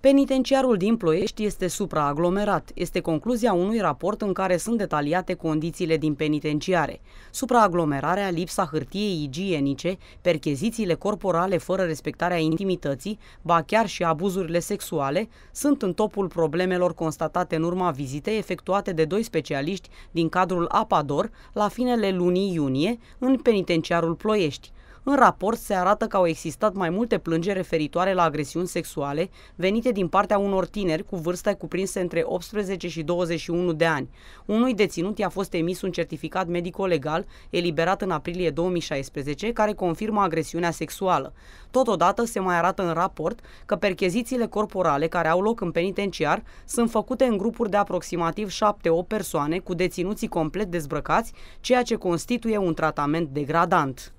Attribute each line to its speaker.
Speaker 1: Penitenciarul din Ploiești este supraaglomerat, este concluzia unui raport în care sunt detaliate condițiile din penitenciare. Supraaglomerarea, lipsa hârtiei igienice, perchezițiile corporale fără respectarea intimității, ba chiar și abuzurile sexuale, sunt în topul problemelor constatate în urma vizitei efectuate de doi specialiști din cadrul APADOR la finele lunii iunie în penitenciarul Ploiești. În raport se arată că au existat mai multe plângeri referitoare la agresiuni sexuale venite din partea unor tineri cu vârste cuprinse între 18 și 21 de ani. Unui deținut i-a fost emis un certificat medico-legal eliberat în aprilie 2016 care confirmă agresiunea sexuală. Totodată se mai arată în raport că perchezițiile corporale care au loc în penitenciar sunt făcute în grupuri de aproximativ 7-8 persoane cu deținuții complet dezbrăcați, ceea ce constituie un tratament degradant.